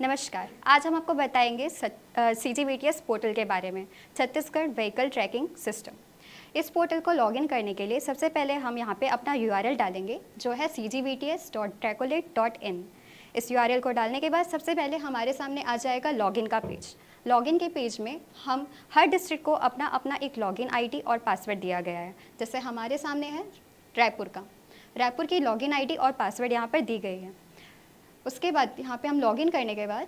नमस्कार आज हम आपको बताएंगे सी जी पोर्टल के बारे में छत्तीसगढ़ व्हीकल ट्रैकिंग सिस्टम इस पोर्टल को लॉगिन करने के लिए सबसे पहले हम यहाँ पे अपना यू डालेंगे जो है सी जी इस यू को डालने के बाद सबसे पहले हमारे सामने आ जाएगा लॉगिन का पेज लॉगिन के पेज में हम हर डिस्ट्रिक्ट को अपना अपना एक लॉगिन आई और पासवर्ड दिया गया है जैसे हमारे सामने है रायपुर का रायपुर की लॉगिन आईडी और पासवर्ड यहाँ पर दी गई है उसके बाद यहाँ पे हम लॉगिन करने के बाद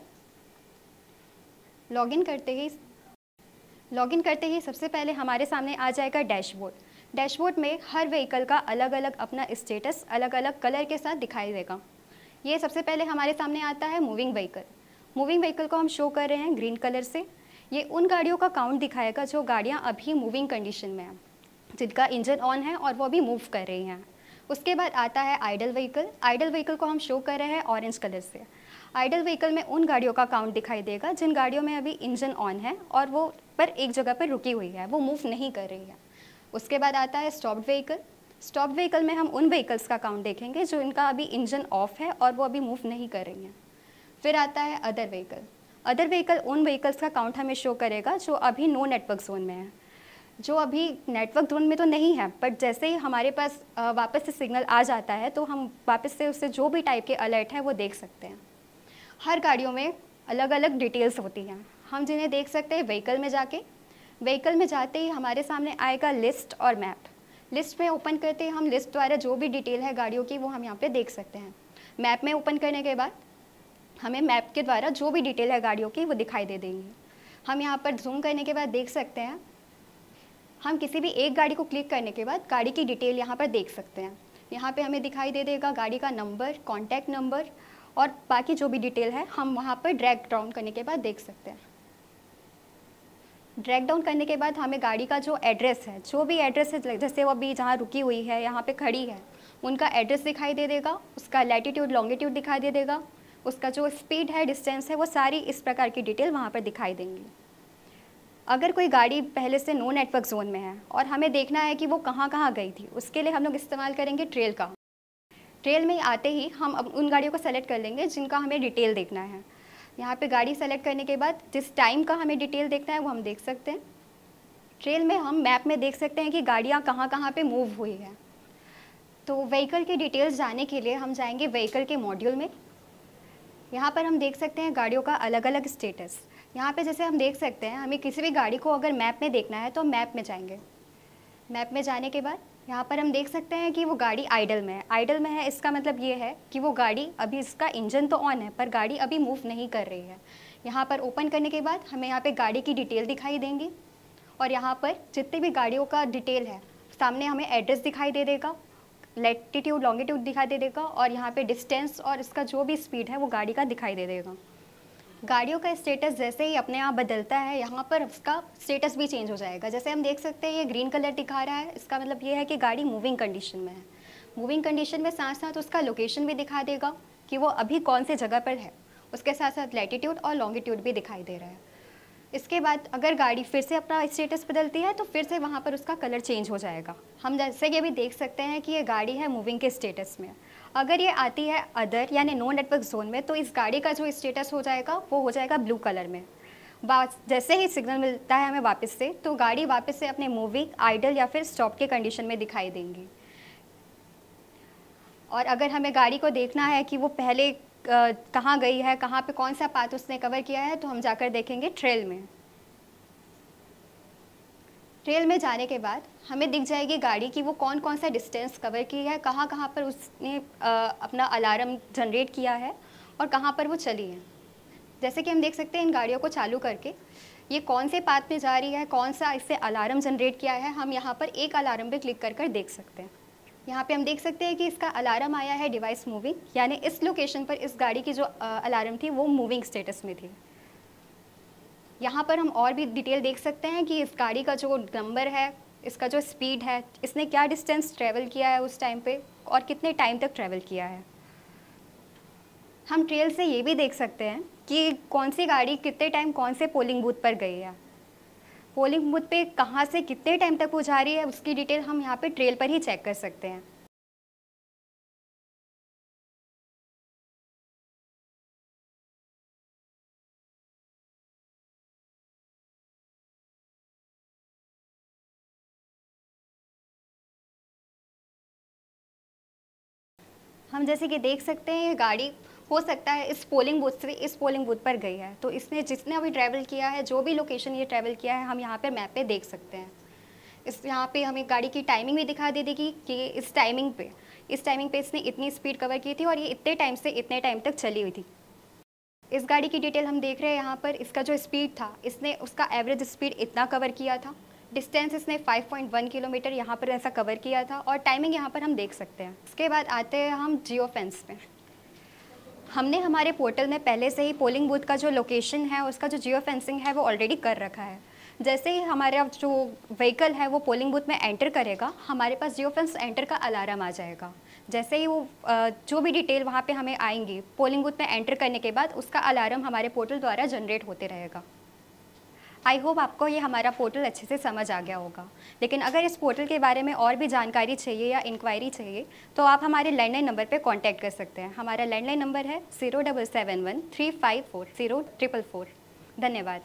लॉगिन करते ही लॉगिन करते ही सबसे पहले हमारे सामने आ जाएगा डैशबोर्ड डैशबोर्ड में हर व्हीकल का अलग अलग अपना स्टेटस अलग अलग कलर के साथ दिखाई देगा ये सबसे पहले हमारे सामने आता है मूविंग व्हीकल मूविंग व्हीकल को हम शो कर रहे हैं ग्रीन कलर से ये उन गाड़ियों का काउंट दिखाएगा जो गाड़ियाँ अभी मूविंग कंडीशन में हैं जिनका इंजन ऑन है और वो अभी मूव कर रही हैं उसके बाद आता है आइडल व्हीकल आइडल व्हीकल को हम शो कर रहे हैं ऑरेंज कलर से आइडल व्हीकल में उन गाड़ियों का काउंट दिखाई देगा जिन गाड़ियों में अभी इंजन ऑन है और वो पर एक जगह पर रुकी हुई है वो मूव नहीं कर रही है उसके बाद आता है स्टॉप्ड व्हीकल स्टॉप व्हीकल में हम उन व्हीकल्स का काउंट देखेंगे जो इनका अभी इंजन ऑफ है और वो अभी मूव नहीं कर रही हैं फिर आता है अदर व्हीकल अदर व्हीकल उन व्हीकल्स का काउंट हमें शो करेगा जो अभी नो नेटवर्क जोन में है जो अभी नेटवर्क धुन में तो नहीं है बट जैसे ही हमारे पास वापस से सिग्नल आ जाता है तो हम वापस से उससे जो भी टाइप के अलर्ट हैं वो देख सकते हैं हर गाड़ियों में अलग अलग डिटेल्स होती हैं हम जिन्हें देख सकते हैं व्हीकल में जाके व्हीकल में जाते ही हमारे सामने आएगा लिस्ट और मैप लिस्ट में ओपन करते ही हम लिस्ट द्वारा जो भी डिटेल है गाड़ियों की वो हम यहाँ पे देख सकते हैं मैप में ओपन करने के बाद हमें मैप के द्वारा जो भी डिटेल है गाड़ियों की वो दिखाई दे देंगी हम यहाँ पर जूम करने के बाद देख सकते हैं हम किसी भी एक गाड़ी को क्लिक करने के बाद गाड़ी की डिटेल यहाँ पर देख सकते हैं यहाँ पे हमें दिखाई दे देगा गाड़ी का नंबर कॉन्टैक्ट नंबर और बाकी जो भी डिटेल है हम वहाँ पर ड्रैग डाउन करने के बाद देख सकते हैं ड्रैग डाउन करने के बाद हमें गाड़ी का जो एड्रेस है जो भी एड्रेस है जैसे वो अभी जहाँ रुकी हुई है यहाँ पर खड़ी है उनका एड्रेस दिखाई दे देगा उसका लैटिट्यूड लॉन्गिट्यूड दिखाई दे देगा उसका जो स्पीड है डिस्टेंस है वो सारी इस प्रकार की डिटेल वहाँ पर दिखाई देंगी अगर कोई गाड़ी पहले से नो नेटवर्क जोन में है और हमें देखना है कि वो कहाँ कहाँ गई थी उसके लिए हम लोग इस्तेमाल करेंगे ट्रेल का ट्रेल में आते ही हम उन गाड़ियों को सेलेक्ट कर लेंगे जिनका हमें डिटेल देखना है यहाँ पे गाड़ी सेलेक्ट करने के बाद जिस टाइम का हमें डिटेल देखना है वो हम देख सकते हैं ट्रेल में हम मैप में देख सकते हैं कि गाड़ियाँ कहाँ कहाँ पे मूव हुई है तो व्हीकल की डिटेल्स जाने के लिए हम जाएंगे व्हीकल के मॉड्यूल में यहाँ पर हम देख सकते हैं गाड़ियों का अलग अलग स्टेटस यहाँ पे जैसे हम देख सकते हैं हमें किसी भी गाड़ी को अगर मैप में देखना है तो हम मैप में जाएंगे मैप में जाने के बाद यहाँ पर हम देख सकते हैं कि वो गाड़ी आइडल में है आइडल में है इसका मतलब ये है कि वो गाड़ी अभी इसका इंजन तो ऑन है पर गाड़ी अभी मूव नहीं कर रही है यहाँ पर ओपन करने के बाद हमें यहाँ पर गाड़ी की डिटेल दिखाई देंगी और यहाँ पर जितनी भी गाड़ियों का डिटेल है सामने हमें एड्रेस दिखाई दे देगा लेटिट्यूड लॉन्गिट्यूड दिखाई दे देगा और यहाँ पे डिस्टेंस और इसका जो भी स्पीड है वो गाड़ी का दिखाई दे देगा गाड़ियों का स्टेटस जैसे ही अपने आप बदलता है यहाँ पर उसका स्टेटस भी चेंज हो जाएगा जैसे हम देख सकते हैं ये ग्रीन कलर दिखा रहा है इसका मतलब ये है कि गाड़ी मूविंग कंडीशन में है मूविंग कंडीशन में साथ साथ उसका लोकेशन भी दिखा देगा कि वो अभी कौन से जगह पर है उसके साथ साथ लेटीट्यूड और लॉन्गिट्यूड भी दिखाई दे रहा है इसके बाद अगर गाड़ी फिर से अपना स्टेटस बदलती है तो फिर से वहाँ पर उसका कलर चेंज हो जाएगा हम जैसे ये भी देख सकते हैं कि ये गाड़ी है मूविंग के स्टेटस में अगर ये आती है अदर यानी नो नेटवर्क जोन में तो इस गाड़ी का जो स्टेटस हो जाएगा वो हो जाएगा ब्लू कलर में जैसे ही सिग्नल मिलता है हमें वापस से तो गाड़ी वापस से अपने मूविंग आइडल या फिर स्टॉप के कंडीशन में दिखाई देंगी और अगर हमें गाड़ी को देखना है कि वो पहले कहाँ गई है कहाँ पे कौन सा पाथ उसने कवर किया है तो हम जाकर देखेंगे ट्रेल में रेल में जाने के बाद हमें दिख जाएगी गाड़ी कि वो कौन कौन सा डिस्टेंस कवर किया है कहाँ कहाँ पर उसने आ, अपना अलार्म जनरेट किया है और कहाँ पर वो चली है जैसे कि हम देख सकते हैं इन गाड़ियों को चालू करके ये कौन से पाथ में जा रही है कौन सा इससे अलार्म जनरेट किया है हम यहाँ पर एक अलार्म पर क्लिक कर कर देख सकते हैं यहाँ पे हम देख सकते हैं कि इसका अलार्म आया है डिवाइस मूविंग यानी इस लोकेशन पर इस गाड़ी की जो अलार्म थी वो मूविंग स्टेटस में थी यहाँ पर हम और भी डिटेल देख सकते हैं कि इस गाड़ी का जो नंबर है इसका जो स्पीड है इसने क्या डिस्टेंस ट्रेवल किया है उस टाइम पे और कितने टाइम तक ट्रेवल किया है हम ट्रेल से ये भी देख सकते हैं कि कौन सी गाड़ी कितने टाइम कौन से पोलिंग बूथ पर गई है पोलिंग बूथ पे कहाँ से कितने टाइम तक वो जा रही है उसकी डिटेल हम यहाँ पे ट्रेल पर ही चेक कर सकते हैं हम जैसे कि देख सकते हैं ये गाड़ी हो सकता है इस पोलिंग बूथ से इस पोलिंग बूथ पर गई है तो इसने जिसने भी ट्रैवल किया है जो भी लोकेशन ये ट्रैवल किया है हम यहाँ पर मैप पर देख सकते हैं इस यहाँ पे हमें गाड़ी की टाइमिंग भी दिखा दे देगी कि इस टाइमिंग पे इस टाइमिंग पे इसने इतनी स्पीड कवर की थी और ये इतने टाइम से इतने टाइम तक चली हुई थी इस गाड़ी की डिटेल हम देख रहे हैं यहाँ पर इसका जो स्पीड था इसने उसका एवरेज स्पीड इतना कवर किया था डिस्टेंस इसने 5.1 किलोमीटर यहाँ पर ऐसा कवर किया था और टाइमिंग यहाँ पर हम देख सकते हैं इसके बाद आते हैं हम जियो फेंस पे हमने हमारे पोर्टल में पहले से ही पोलिंग बूथ का जो लोकेशन है उसका जो जियो फेंसिंग है वो ऑलरेडी कर रखा है जैसे ही हमारा जो व्हीकल है वो पोलिंग बूथ में एंटर करेगा हमारे पास जियो फेंस एंटर का अलार्म आ जाएगा जैसे ही वो जो भी डिटेल वहाँ पे हमें आएंगी पोलिंग बूथ में एंटर करने के बाद उसका अलार्म हमारे पोर्टल द्वारा जनरेट होते रहेगा आई होप आपको ये हमारा पोर्टल अच्छे से समझ आ गया होगा लेकिन अगर इस पोर्टल के बारे में और भी जानकारी चाहिए या इंक्वायरी चाहिए तो आप हमारे लैंडलाइन नंबर पर कॉन्टैक्ट कर सकते हैं हमारा लैंडलाइन नंबर है zero double seven one three five four zero triple four धन्यवाद